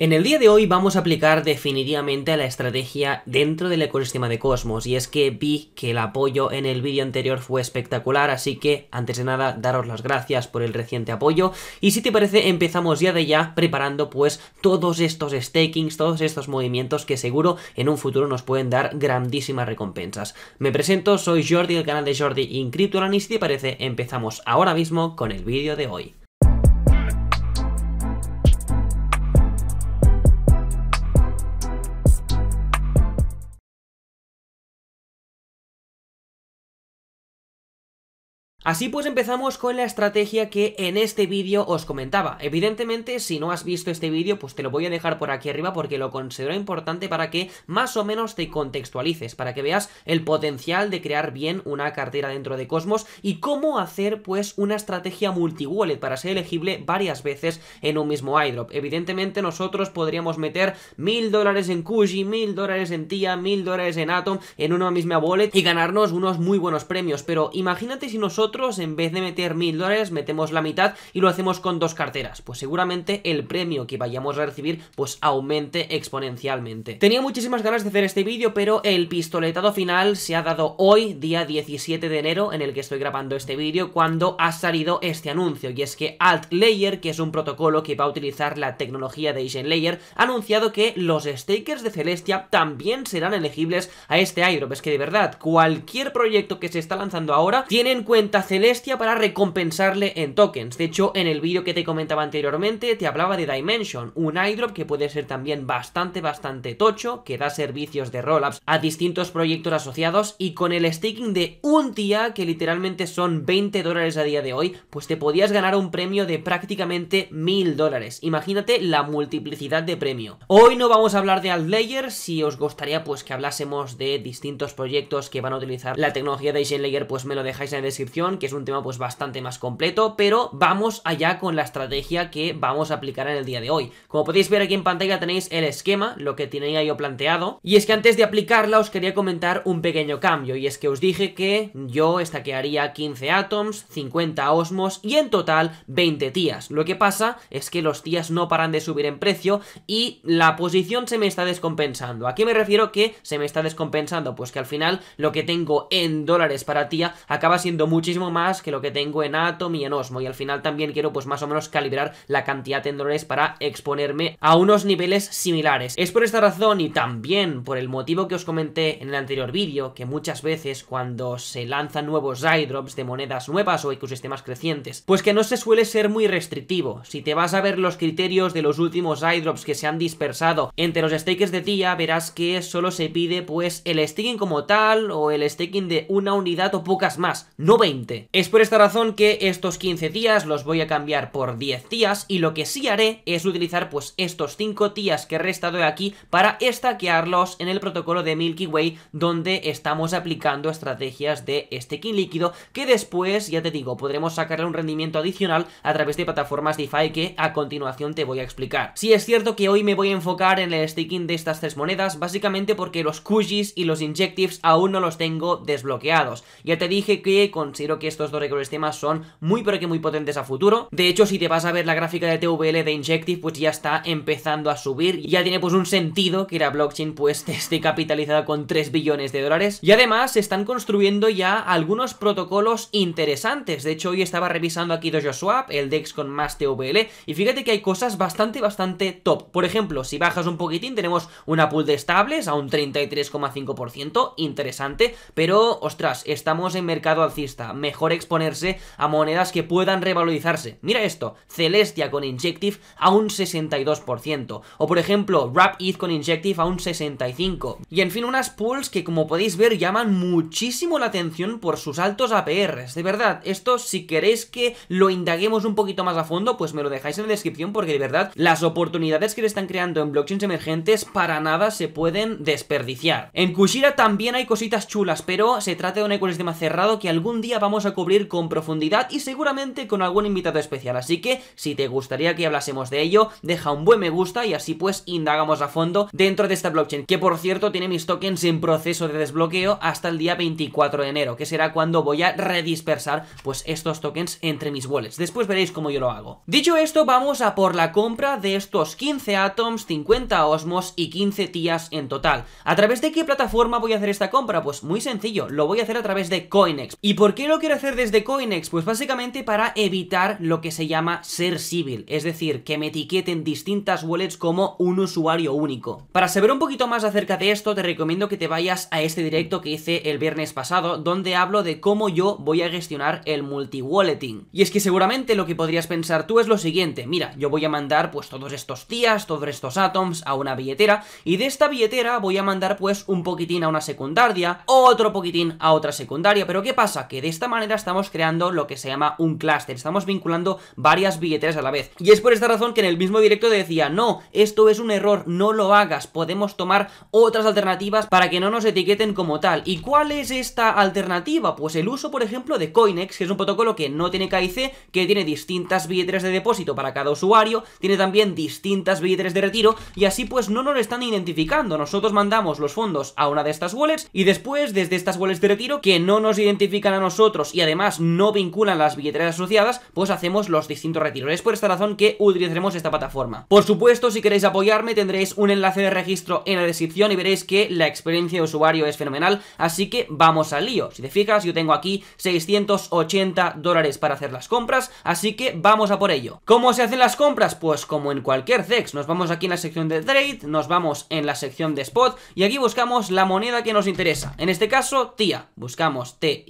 En el día de hoy vamos a aplicar definitivamente a la estrategia dentro del ecosistema de Cosmos y es que vi que el apoyo en el vídeo anterior fue espectacular así que antes de nada daros las gracias por el reciente apoyo y si te parece empezamos ya de ya preparando pues todos estos stakings, todos estos movimientos que seguro en un futuro nos pueden dar grandísimas recompensas. Me presento, soy Jordi, el canal de Jordi Incryptoran y si te parece empezamos ahora mismo con el vídeo de hoy. Así pues empezamos con la estrategia que en este vídeo os comentaba. Evidentemente, si no has visto este vídeo, pues te lo voy a dejar por aquí arriba porque lo considero importante para que más o menos te contextualices, para que veas el potencial de crear bien una cartera dentro de Cosmos y cómo hacer pues una estrategia multi-wallet para ser elegible varias veces en un mismo iDrop. Evidentemente nosotros podríamos meter mil dólares en Kuji, mil dólares en TIA, mil dólares en Atom en una misma wallet y ganarnos unos muy buenos premios, pero imagínate si nosotros en vez de meter mil dólares metemos la mitad y lo hacemos con dos carteras, pues seguramente el premio que vayamos a recibir pues aumente exponencialmente. Tenía muchísimas ganas de hacer este vídeo, pero el pistoletado final se ha dado hoy, día 17 de enero, en el que estoy grabando este vídeo, cuando ha salido este anuncio, y es que Alt Layer que es un protocolo que va a utilizar la tecnología de Layer ha anunciado que los stakers de Celestia también serán elegibles a este airdrop. Es que de verdad, cualquier proyecto que se está lanzando ahora tiene en cuenta Celestia para recompensarle en tokens. De hecho, en el vídeo que te comentaba anteriormente, te hablaba de Dimension, un iDrop que puede ser también bastante, bastante tocho, que da servicios de rollups a distintos proyectos asociados y con el staking de un día, que literalmente son 20 dólares a día de hoy, pues te podías ganar un premio de prácticamente 1000 dólares. Imagínate la multiplicidad de premio. Hoy no vamos a hablar de Layer, si os gustaría pues que hablásemos de distintos proyectos que van a utilizar la tecnología de Layer, pues me lo dejáis en la descripción que es un tema pues bastante más completo, pero vamos allá con la estrategia que vamos a aplicar en el día de hoy. Como podéis ver aquí en pantalla tenéis el esquema, lo que tenía yo planteado, y es que antes de aplicarla os quería comentar un pequeño cambio, y es que os dije que yo estaquearía 15 atoms, 50 osmos y en total 20 tías. Lo que pasa es que los tías no paran de subir en precio y la posición se me está descompensando. ¿A qué me refiero que se me está descompensando? Pues que al final lo que tengo en dólares para tía acaba siendo muchísimo más que lo que tengo en Atom y en Osmo y al final también quiero pues más o menos calibrar la cantidad de dólares para exponerme a unos niveles similares. Es por esta razón y también por el motivo que os comenté en el anterior vídeo que muchas veces cuando se lanzan nuevos airdrops de monedas nuevas o ecosistemas crecientes pues que no se suele ser muy restrictivo. Si te vas a ver los criterios de los últimos airdrops que se han dispersado entre los stakers de TIA, verás que solo se pide pues el staking como tal o el staking de una unidad o pocas más, no 20 es por esta razón que estos 15 días los voy a cambiar por 10 días y lo que sí haré es utilizar pues estos 5 días que he restado de aquí para estaquearlos en el protocolo de Milky Way donde estamos aplicando estrategias de staking este líquido que después, ya te digo, podremos sacarle un rendimiento adicional a través de plataformas DeFi que a continuación te voy a explicar. Si es cierto que hoy me voy a enfocar en el staking de estas tres monedas básicamente porque los QGIs y los Injectives aún no los tengo desbloqueados. Ya te dije que considero que estos dos temas son muy pero que muy potentes a futuro. De hecho, si te vas a ver la gráfica de TVL de Injective, pues ya está empezando a subir y ya tiene pues un sentido que la blockchain pues esté capitalizada con 3 billones de dólares. Y además se están construyendo ya algunos protocolos interesantes. De hecho, hoy estaba revisando aquí DojoSwap, el DEX con más TVL y fíjate que hay cosas bastante, bastante top. Por ejemplo, si bajas un poquitín tenemos una pool de estables a un 33,5%, interesante, pero ostras, estamos en mercado alcista mejor exponerse a monedas que puedan revalorizarse. Mira esto, Celestia con Injective a un 62%, o por ejemplo Rap ETH con Injective a un 65%, y en fin unas pools que como podéis ver llaman muchísimo la atención por sus altos APRs, de verdad, esto si queréis que lo indaguemos un poquito más a fondo, pues me lo dejáis en la descripción porque de verdad las oportunidades que le están creando en blockchains emergentes para nada se pueden desperdiciar. En Kushira también hay cositas chulas, pero se trata de un ecosistema cerrado que algún día vamos a cubrir con profundidad y seguramente con algún invitado especial. Así que si te gustaría que hablásemos de ello, deja un buen me gusta y así pues indagamos a fondo dentro de esta blockchain, que por cierto tiene mis tokens en proceso de desbloqueo hasta el día 24 de enero, que será cuando voy a redispersar pues estos tokens entre mis wallets. Después veréis cómo yo lo hago. Dicho esto, vamos a por la compra de estos 15 Atoms, 50 Osmos y 15 Tías en total. ¿A través de qué plataforma voy a hacer esta compra? Pues muy sencillo, lo voy a hacer a través de CoinEx. ¿Y por qué lo quiero hacer desde Coinex? Pues básicamente para evitar lo que se llama ser civil, es decir, que me etiqueten distintas wallets como un usuario único. Para saber un poquito más acerca de esto, te recomiendo que te vayas a este directo que hice el viernes pasado, donde hablo de cómo yo voy a gestionar el multi-walleting. Y es que seguramente lo que podrías pensar tú es lo siguiente, mira, yo voy a mandar pues todos estos tías, todos estos atoms a una billetera, y de esta billetera voy a mandar pues un poquitín a una secundaria, otro poquitín a otra secundaria, pero ¿qué pasa? Que de esta manera manera estamos creando lo que se llama un clúster, estamos vinculando varias billeteras a la vez. Y es por esta razón que en el mismo directo decía, no, esto es un error, no lo hagas, podemos tomar otras alternativas para que no nos etiqueten como tal. ¿Y cuál es esta alternativa? Pues el uso, por ejemplo, de Coinex, que es un protocolo que no tiene KIC, que tiene distintas billeteras de depósito para cada usuario, tiene también distintas billeteras de retiro, y así pues no nos están identificando. Nosotros mandamos los fondos a una de estas wallets, y después desde estas wallets de retiro, que no nos identifican a nosotros, y además no vinculan las billeteras asociadas, pues hacemos los distintos retiros. Es por esta razón que utilizaremos esta plataforma. Por supuesto, si queréis apoyarme, tendréis un enlace de registro en la descripción y veréis que la experiencia de usuario es fenomenal, así que vamos al lío. Si te fijas, yo tengo aquí 680 dólares para hacer las compras, así que vamos a por ello. ¿Cómo se hacen las compras? Pues como en cualquier ZEX nos vamos aquí en la sección de Trade, nos vamos en la sección de Spot y aquí buscamos la moneda que nos interesa. En este caso, TIA. Buscamos TIA,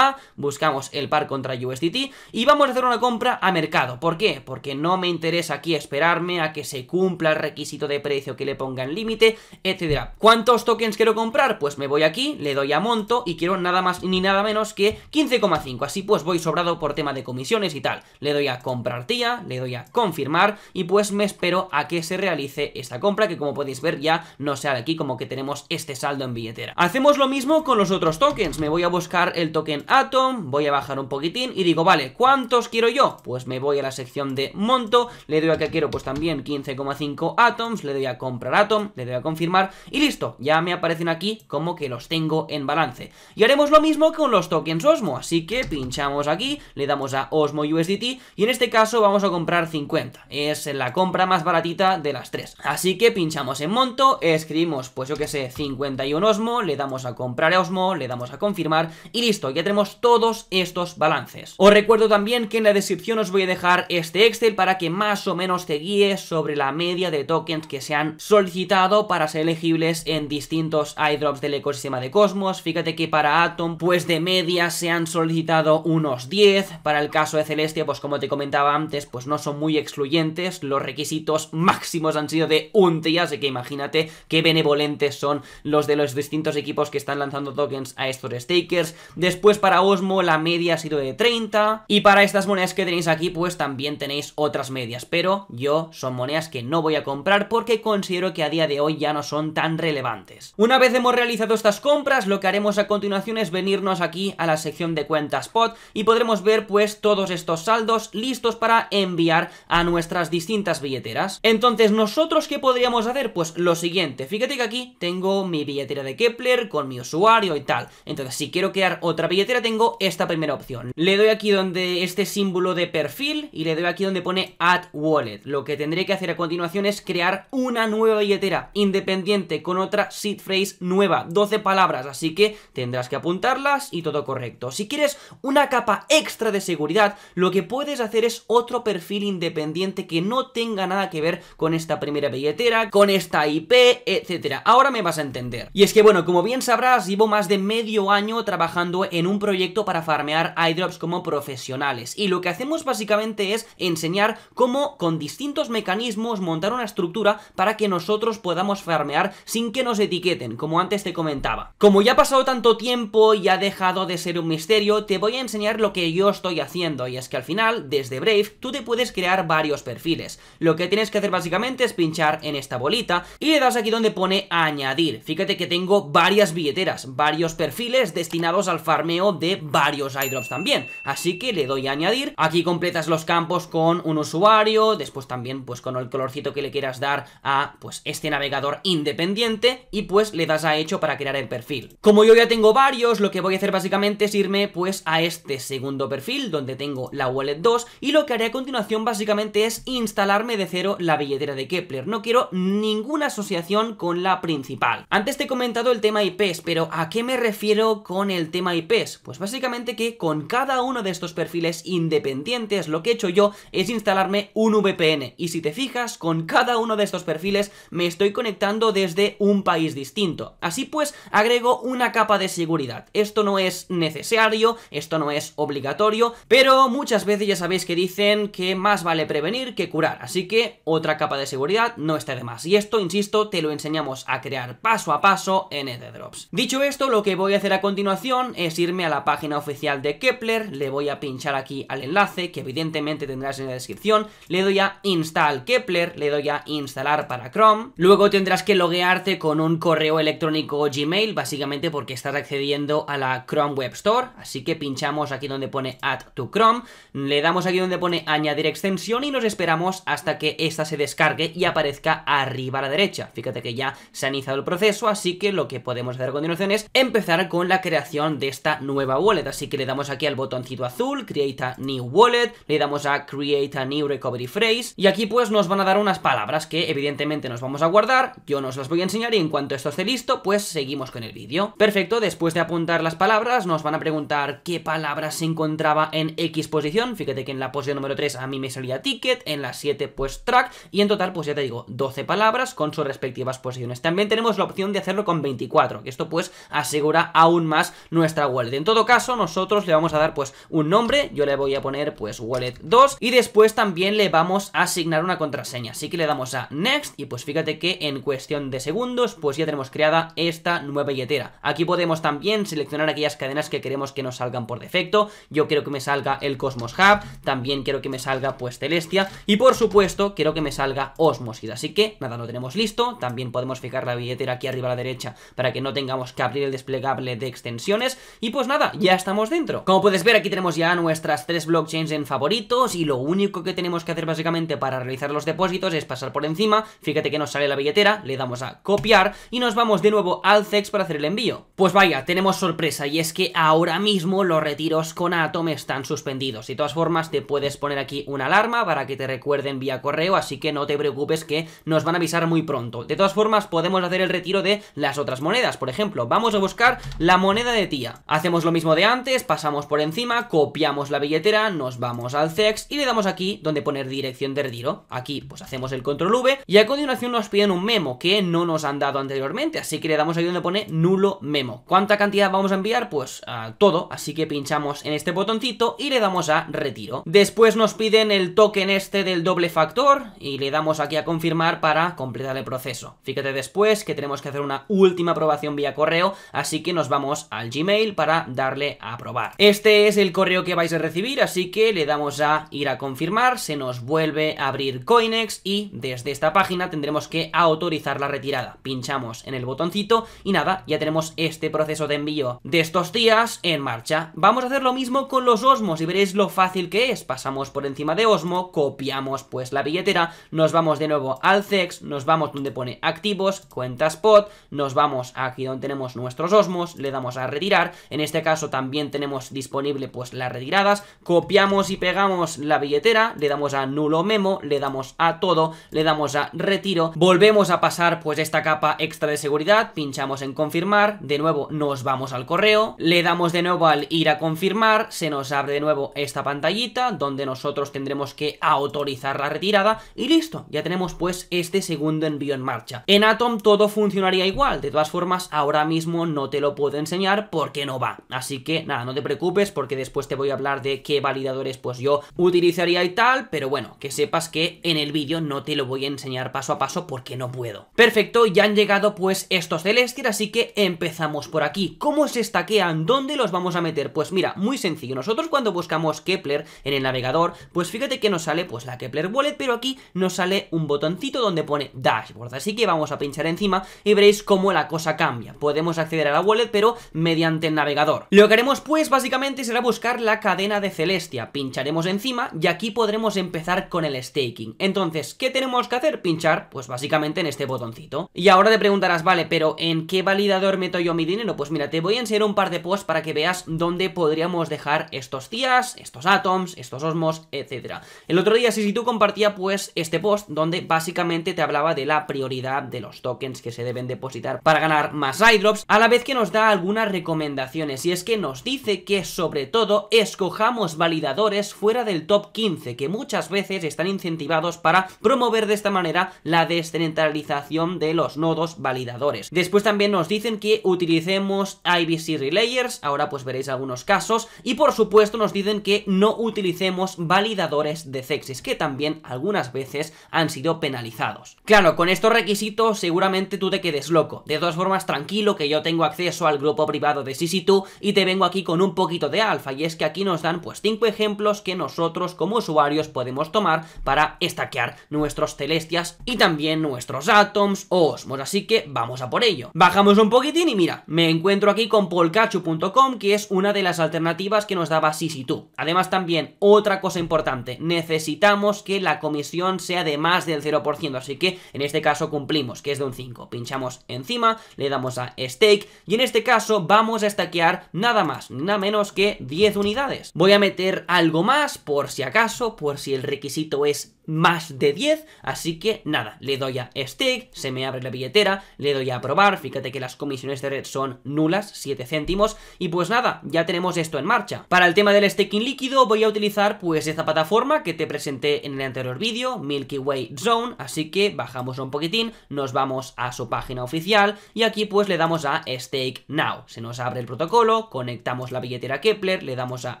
buscamos buscamos el par contra USDT y vamos a hacer una compra a mercado. ¿Por qué? Porque no me interesa aquí esperarme a que se cumpla el requisito de precio que le ponga en límite, etcétera. ¿Cuántos tokens quiero comprar? Pues me voy aquí, le doy a monto y quiero nada más ni nada menos que 15,5. Así pues voy sobrado por tema de comisiones y tal. Le doy a comprar tía, le doy a confirmar y pues me espero a que se realice esta compra que como podéis ver ya no sea de aquí como que tenemos este saldo en billetera. Hacemos lo mismo con los otros tokens. Me voy a buscar el token Atom, voy a bajar un poquitín y digo, vale, ¿cuántos quiero yo? Pues me voy a la sección de monto, le doy a que quiero pues también 15,5 atoms, le doy a comprar atom, le doy a confirmar y listo, ya me aparecen aquí como que los tengo en balance. Y haremos lo mismo con los tokens Osmo, así que pinchamos aquí, le damos a Osmo USDT y en este caso vamos a comprar 50, es la compra más baratita de las tres. Así que pinchamos en monto, escribimos pues yo que sé, 51 Osmo, le damos a comprar Osmo, le damos a confirmar y listo, ya tenemos todo estos balances. Os recuerdo también que en la descripción os voy a dejar este Excel para que más o menos te guíes sobre la media de tokens que se han solicitado para ser elegibles en distintos iDrops del ecosistema de Cosmos. Fíjate que para Atom, pues de media se han solicitado unos 10. Para el caso de Celestia, pues como te comentaba antes, pues no son muy excluyentes. Los requisitos máximos han sido de un día, así que imagínate qué benevolentes son los de los distintos equipos que están lanzando tokens a estos stakers. Después para Osmo la media ha sido de 30, y para estas monedas que tenéis aquí, pues también tenéis otras medias, pero yo son monedas que no voy a comprar porque considero que a día de hoy ya no son tan relevantes. Una vez hemos realizado estas compras, lo que haremos a continuación es venirnos aquí a la sección de cuentas spot y podremos ver pues todos estos saldos listos para enviar a nuestras distintas billeteras. Entonces, ¿nosotros qué podríamos hacer? Pues lo siguiente, fíjate que aquí tengo mi billetera de Kepler con mi usuario y tal. Entonces, si quiero crear otra billetera, tengo esta primera opción. Le doy aquí donde este símbolo de perfil y le doy aquí donde pone Add Wallet. Lo que tendré que hacer a continuación es crear una nueva billetera independiente con otra seed phrase nueva, 12 palabras, así que tendrás que apuntarlas y todo correcto. Si quieres una capa extra de seguridad, lo que puedes hacer es otro perfil independiente que no tenga nada que ver con esta primera billetera, con esta IP, etcétera. Ahora me vas a entender. Y es que bueno, como bien sabrás, llevo más de medio año trabajando en un proyecto para para farmear iDrops como profesionales. Y lo que hacemos básicamente es enseñar cómo con distintos mecanismos montar una estructura para que nosotros podamos farmear sin que nos etiqueten, como antes te comentaba. Como ya ha pasado tanto tiempo y ha dejado de ser un misterio, te voy a enseñar lo que yo estoy haciendo, y es que al final, desde Brave, tú te puedes crear varios perfiles. Lo que tienes que hacer básicamente es pinchar en esta bolita y le das aquí donde pone añadir. Fíjate que tengo varias billeteras, varios perfiles destinados al farmeo de varios varios iDrops también. Así que le doy a añadir. Aquí completas los campos con un usuario, después también pues con el colorcito que le quieras dar a pues este navegador independiente y pues le das a hecho para crear el perfil. Como yo ya tengo varios, lo que voy a hacer básicamente es irme pues a este segundo perfil donde tengo la wallet 2 y lo que haré a continuación básicamente es instalarme de cero la billetera de Kepler. No quiero ninguna asociación con la principal. Antes te he comentado el tema IPs, pero ¿a qué me refiero con el tema IPs? Pues básicamente que con cada uno de estos perfiles independientes lo que he hecho yo es instalarme un VPN y si te fijas con cada uno de estos perfiles me estoy conectando desde un país distinto. Así pues agrego una capa de seguridad. Esto no es necesario, esto no es obligatorio, pero muchas veces ya sabéis que dicen que más vale prevenir que curar, así que otra capa de seguridad no está de más. Y esto, insisto, te lo enseñamos a crear paso a paso en ETherDrops. Dicho esto, lo que voy a hacer a continuación es irme a la página oficial de Kepler, le voy a pinchar aquí al enlace, que evidentemente tendrás en la descripción, le doy a install Kepler, le doy a instalar para Chrome, luego tendrás que loguearte con un correo electrónico Gmail, básicamente porque estás accediendo a la Chrome Web Store, así que pinchamos aquí donde pone Add to Chrome, le damos aquí donde pone Añadir extensión y nos esperamos hasta que esta se descargue y aparezca arriba a la derecha, fíjate que ya se ha iniciado el proceso, así que lo que podemos hacer a continuación es empezar con la creación de esta nueva wallet, así que le damos aquí al botoncito azul, create a new wallet, le damos a create a new recovery phrase y aquí pues nos van a dar unas palabras que evidentemente nos vamos a guardar, yo nos las voy a enseñar y en cuanto esto esté listo pues seguimos con el vídeo. Perfecto, después de apuntar las palabras nos van a preguntar qué palabra se encontraba en X posición, fíjate que en la posición número 3 a mí me salía ticket, en la 7 pues track y en total pues ya te digo 12 palabras con sus respectivas posiciones. También tenemos la opción de hacerlo con 24, que esto pues asegura aún más nuestra wallet. En todo caso nosotros le vamos a dar pues un nombre, yo le voy a poner pues wallet 2 y después también le vamos a asignar una contraseña, así que le damos a next y pues fíjate que en cuestión de segundos pues ya tenemos creada esta nueva billetera. Aquí podemos también seleccionar aquellas cadenas que queremos que nos salgan por defecto, yo quiero que me salga el Cosmos Hub, también quiero que me salga pues Celestia y por supuesto quiero que me salga Osmosis, así que nada, lo tenemos listo, también podemos fijar la billetera aquí arriba a la derecha para que no tengamos que abrir el desplegable de extensiones y pues nada, ya está estamos dentro. Como puedes ver, aquí tenemos ya nuestras tres blockchains en favoritos y lo único que tenemos que hacer básicamente para realizar los depósitos es pasar por encima, fíjate que nos sale la billetera, le damos a copiar y nos vamos de nuevo al CEX para hacer el envío. Pues vaya, tenemos sorpresa y es que ahora mismo los retiros con Atom están suspendidos. De todas formas, te puedes poner aquí una alarma para que te recuerden vía correo, así que no te preocupes que nos van a avisar muy pronto. De todas formas, podemos hacer el retiro de las otras monedas. Por ejemplo, vamos a buscar la moneda de tía. Hacemos lo mismo de antes antes, pasamos por encima, copiamos la billetera, nos vamos al CEX y le damos aquí donde poner dirección de retiro. Aquí pues hacemos el control V y a continuación nos piden un memo que no nos han dado anteriormente, así que le damos ahí donde pone nulo memo. ¿Cuánta cantidad vamos a enviar? Pues todo, así que pinchamos en este botoncito y le damos a retiro. Después nos piden el token este del doble factor y le damos aquí a confirmar para completar el proceso. Fíjate después que tenemos que hacer una última aprobación vía correo, así que nos vamos al Gmail para darle probar. Este es el correo que vais a recibir, así que le damos a ir a confirmar, se nos vuelve a abrir Coinex y desde esta página tendremos que autorizar la retirada. Pinchamos en el botoncito y nada, ya tenemos este proceso de envío de estos días en marcha. Vamos a hacer lo mismo con los Osmos y veréis lo fácil que es. Pasamos por encima de Osmo, copiamos pues la billetera, nos vamos de nuevo al CEX, nos vamos donde pone activos, cuentas spot, nos vamos aquí donde tenemos nuestros Osmos, le damos a retirar, en este caso también también tenemos disponible pues las retiradas, copiamos y pegamos la billetera, le damos a nulo memo, le damos a todo, le damos a retiro, volvemos a pasar pues esta capa extra de seguridad, pinchamos en confirmar, de nuevo nos vamos al correo, le damos de nuevo al ir a confirmar, se nos abre de nuevo esta pantallita donde nosotros tendremos que autorizar la retirada y listo, ya tenemos pues este segundo envío en marcha. En Atom todo funcionaría igual, de todas formas ahora mismo no te lo puedo enseñar porque no va, así que nada, no te preocupes porque después te voy a hablar de qué validadores pues yo utilizaría y tal, pero bueno, que sepas que en el vídeo no te lo voy a enseñar paso a paso porque no puedo. Perfecto, ya han llegado pues estos Celestial, así que empezamos por aquí. ¿Cómo se estaquean? ¿Dónde los vamos a meter? Pues mira, muy sencillo, nosotros cuando buscamos Kepler en el navegador, pues fíjate que nos sale pues la Kepler Wallet, pero aquí nos sale un botoncito donde pone Dashboard, así que vamos a pinchar encima y veréis cómo la cosa cambia. Podemos acceder a la wallet, pero mediante el navegador. Lo que haremos pues básicamente será buscar la cadena de Celestia, pincharemos encima y aquí podremos empezar con el staking. Entonces, ¿qué tenemos que hacer? Pinchar, pues básicamente en este botoncito. Y ahora te preguntarás, vale, pero ¿en qué validador meto yo mi dinero? Pues mira, te voy a enseñar un par de posts para que veas dónde podríamos dejar estos tías, estos atoms, estos osmos, etcétera. El otro día si tú compartía pues este post donde básicamente te hablaba de la prioridad de los tokens que se deben depositar para ganar más airdrops, a la vez que nos da algunas recomendaciones y es que no nos dice que sobre todo escojamos validadores fuera del top 15 que muchas veces están incentivados para promover de esta manera la descentralización de los nodos validadores. Después también nos dicen que utilicemos IBC Relayers, ahora pues veréis algunos casos, y por supuesto nos dicen que no utilicemos validadores de sexys, que también algunas veces han sido penalizados. Claro, con estos requisitos seguramente tú te quedes loco, de todas formas tranquilo que yo tengo acceso al grupo privado de Sisitu y te vengo aquí con un poquito de alfa y es que aquí nos dan pues 5 ejemplos que nosotros como usuarios podemos tomar para estaquear nuestros Celestias y también nuestros Atoms o Osmos, así que vamos a por ello. Bajamos un poquitín y mira, me encuentro aquí con polkachu.com que es una de las alternativas que nos daba Sisitu. Además también, otra cosa importante, necesitamos que la comisión sea de más del 0%, así que en este caso cumplimos, que es de un 5. Pinchamos encima, le damos a stake y en este caso vamos a estaquear nada más nada menos que 10 unidades. Voy a meter algo más por si acaso, por si el requisito es más de 10, así que nada, le doy a Stake, se me abre la billetera, le doy a aprobar, fíjate que las comisiones de red son nulas, 7 céntimos, y pues nada, ya tenemos esto en marcha. Para el tema del staking líquido voy a utilizar pues esta plataforma que te presenté en el anterior vídeo, Milky Way Zone, así que bajamos un poquitín, nos vamos a su página oficial, y aquí pues le damos a Stake Now, se nos abre el protocolo, conectamos la billetera Kepler, le damos a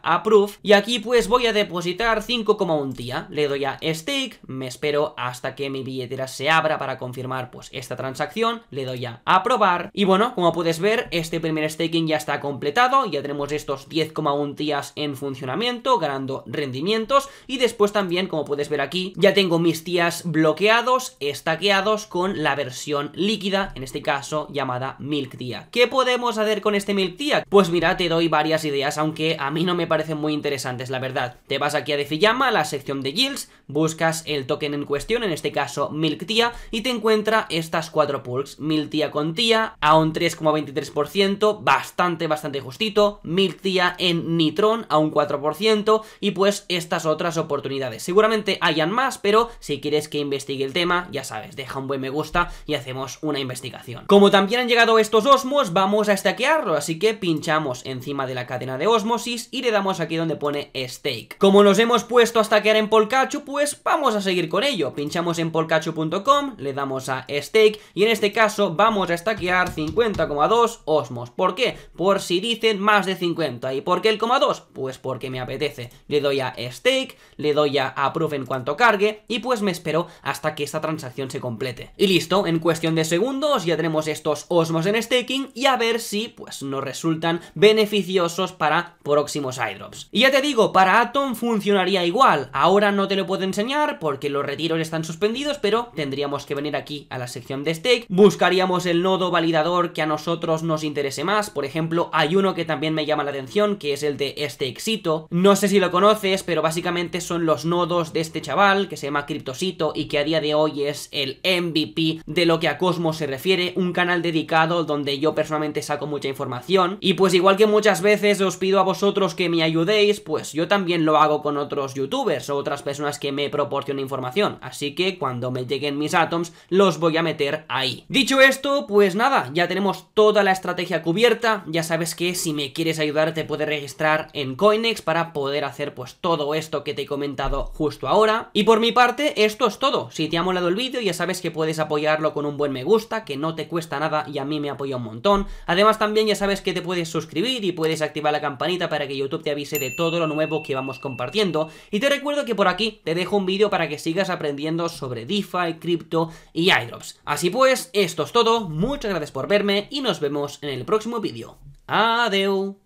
Approve, y aquí pues voy a depositar 5,1 día, le doy a Stake, me espero hasta que mi billetera se abra para confirmar pues esta transacción, le doy a aprobar y bueno, como puedes ver, este primer staking ya está completado, ya tenemos estos 10,1 días en funcionamiento, ganando rendimientos y después también, como puedes ver aquí, ya tengo mis tías bloqueados, estaqueados con la versión líquida, en este caso llamada Milk día ¿Qué podemos hacer con este Milk día Pues mira, te doy varias ideas, aunque a mí no me parecen muy interesantes, la verdad. Te vas aquí a Defiyama, la sección de Yields, busca el token en cuestión, en este caso Milktia, y te encuentra estas cuatro pulls. tia con tía, a un 3,23%, bastante, bastante justito. Milktia en Nitron, a un 4%, y pues estas otras oportunidades. Seguramente hayan más, pero si quieres que investigue el tema, ya sabes, deja un buen me gusta y hacemos una investigación. Como también han llegado estos Osmos, vamos a stackearlo, así que pinchamos encima de la cadena de Osmosis y le damos aquí donde pone Stake. Como nos hemos puesto a stackear en Polkachu, pues Vamos a seguir con ello, pinchamos en polcacho.com, le damos a stake y en este caso vamos a stackear 50,2 osmos. ¿Por qué? Por si dicen más de 50. ¿Y por qué el coma 2? Pues porque me apetece. Le doy a stake, le doy a approve en cuanto cargue y pues me espero hasta que esta transacción se complete. Y listo, en cuestión de segundos ya tenemos estos osmos en staking y a ver si pues nos resultan beneficiosos para próximos iDrops. Y ya te digo, para Atom funcionaría igual, ahora no te lo puedo enseñar porque los retiros están suspendidos, pero tendríamos que venir aquí a la sección de stake. Buscaríamos el nodo validador que a nosotros nos interese más. Por ejemplo, hay uno que también me llama la atención, que es el de este éxito. No sé si lo conoces, pero básicamente son los nodos de este chaval, que se llama Cryptosito y que a día de hoy es el MVP de lo que a Cosmos se refiere, un canal dedicado donde yo personalmente saco mucha información. Y pues igual que muchas veces os pido a vosotros que me ayudéis, pues yo también lo hago con otros youtubers o otras personas que me proponen de información, así que cuando me lleguen mis atoms los voy a meter ahí. Dicho esto, pues nada, ya tenemos toda la estrategia cubierta, ya sabes que si me quieres ayudar te puedes registrar en Coinex para poder hacer pues todo esto que te he comentado justo ahora. Y por mi parte, esto es todo. Si te ha molado el vídeo, ya sabes que puedes apoyarlo con un buen me gusta, que no te cuesta nada y a mí me apoya un montón. Además también ya sabes que te puedes suscribir y puedes activar la campanita para que YouTube te avise de todo lo nuevo que vamos compartiendo. Y te recuerdo que por aquí te dejo un vídeo para que sigas aprendiendo sobre DeFi, cripto y iDrops. Así pues, esto es todo, muchas gracias por verme y nos vemos en el próximo vídeo. Adeu.